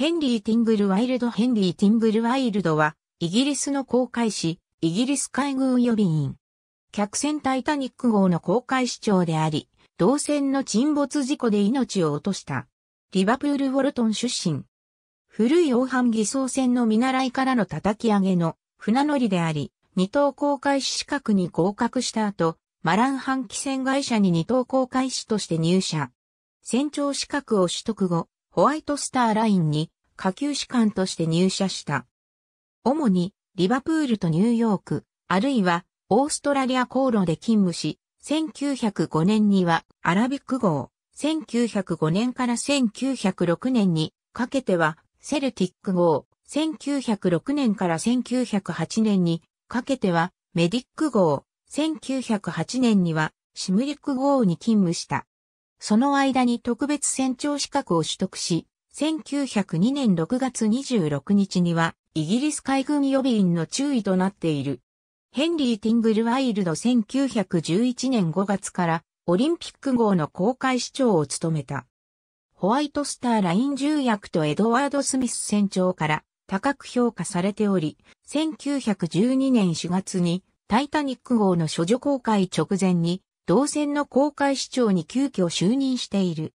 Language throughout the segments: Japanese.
ヘンリー・ティングルワイルドヘンリー・ティングルワイルドは、イギリスの航海士、イギリス海軍予備員。客船タイタニック号の航海士長であり、同船の沈没事故で命を落とした。リバプール・ウォルトン出身。古い大半偽装船の見習いからの叩き上げの船乗りであり、二等航海士資格に合格した後、マラン半機船会社に二等航海士として入社。船長資格を取得後、ホワイトスターラインに下級士官として入社した。主にリバプールとニューヨーク、あるいはオーストラリア航路で勤務し、1905年にはアラビック号、1905年から1906年にかけてはセルティック号、1906年から1908年にかけてはメディック号、1908年にはシムリック号に勤務した。その間に特別船長資格を取得し、1902年6月26日には、イギリス海軍予備員の注意となっている。ヘンリー・ティングルワイルド1911年5月からオリンピック号の公開市長を務めた。ホワイトスターライン重役とエドワード・スミス船長から高く評価されており、1912年4月にタイタニック号の処女公開直前に同線の公開市長に急遽就任している。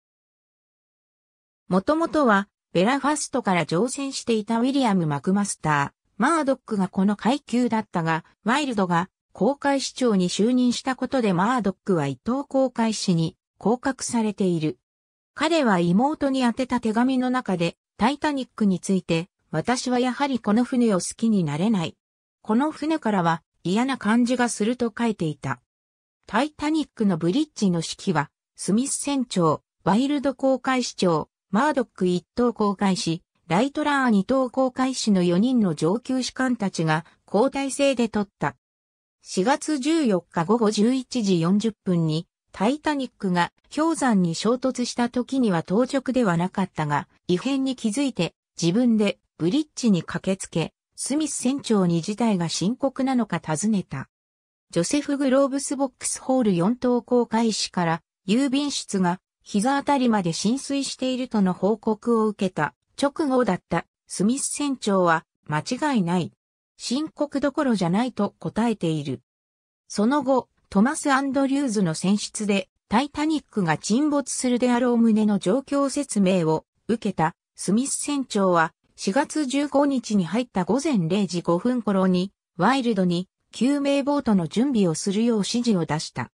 もともとは、ベラファストから乗船していたウィリアム・マクマスター、マードックがこの階級だったが、ワイルドが公開市長に就任したことでマードックは伊藤公開市に降格されている。彼は妹に宛てた手紙の中で、タイタニックについて、私はやはりこの船を好きになれない。この船からは嫌な感じがすると書いていた。タイタニックのブリッジの指揮は、スミス船長、ワイルド航海士長、マードック一等航海士、ライトラー二等航海士の4人の上級士官たちが交代制で取った。4月14日午後11時40分に、タイタニックが氷山に衝突した時には当直ではなかったが、異変に気づいて自分でブリッジに駆けつけ、スミス船長に事態が深刻なのか尋ねた。ジョセフ・グローブスボックスホール4等公開始から郵便室が膝あたりまで浸水しているとの報告を受けた直後だったスミス船長は間違いない。深刻どころじゃないと答えている。その後、トマス・アンドリューズの選出でタイタニックが沈没するであろう旨の状況説明を受けたスミス船長は4月15日に入った午前0時5分頃にワイルドに救命ボートの準備をするよう指示を出した。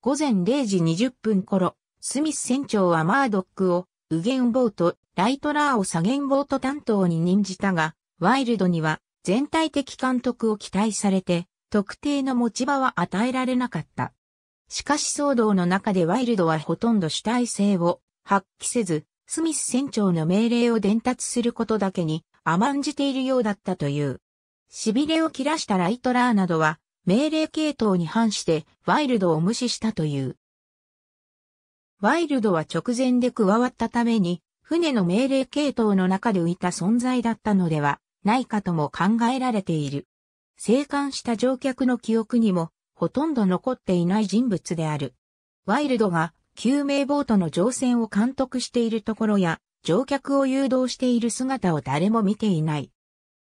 午前0時20分頃、スミス船長はマードックを、右舷ボート、ライトラーを左舷ボート担当に任じたが、ワイルドには全体的監督を期待されて、特定の持ち場は与えられなかった。しかし騒動の中でワイルドはほとんど主体性を発揮せず、スミス船長の命令を伝達することだけに甘んじているようだったという。痺れを切らしたライトラーなどは、命令系統に反してワイルドを無視したという。ワイルドは直前で加わったために、船の命令系統の中で浮いた存在だったのではないかとも考えられている。生還した乗客の記憶にもほとんど残っていない人物である。ワイルドが救命ボートの乗船を監督しているところや乗客を誘導している姿を誰も見ていない。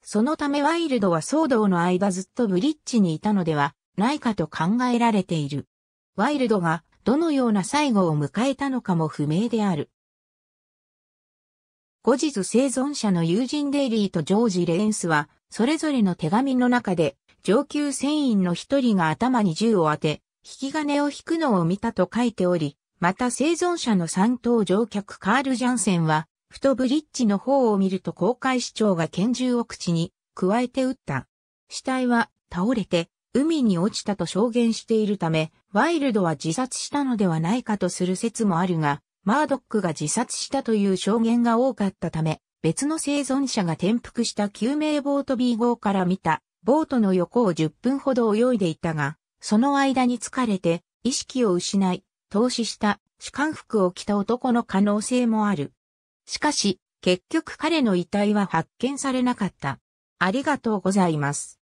そのためワイルドは騒動の間ずっとブリッジにいたのではないかと考えられている。ワイルドがどのような最後を迎えたのかも不明である。後日生存者の友人デイリーとジョージ・レーンスは、それぞれの手紙の中で、上級船員の一人が頭に銃を当て、引き金を引くのを見たと書いており、また生存者の三等乗客カール・ジャンセンは、ふとブリッジの方を見ると公開市長が拳銃を口に、加えて撃った。死体は倒れて海に落ちたと証言しているため、ワイルドは自殺したのではないかとする説もあるが、マードックが自殺したという証言が多かったため、別の生存者が転覆した救命ボート B 号から見た、ボートの横を10分ほど泳いでいたが、その間に疲れて、意識を失い、投資した、主観服を着た男の可能性もある。しかし、結局彼の遺体は発見されなかった。ありがとうございます。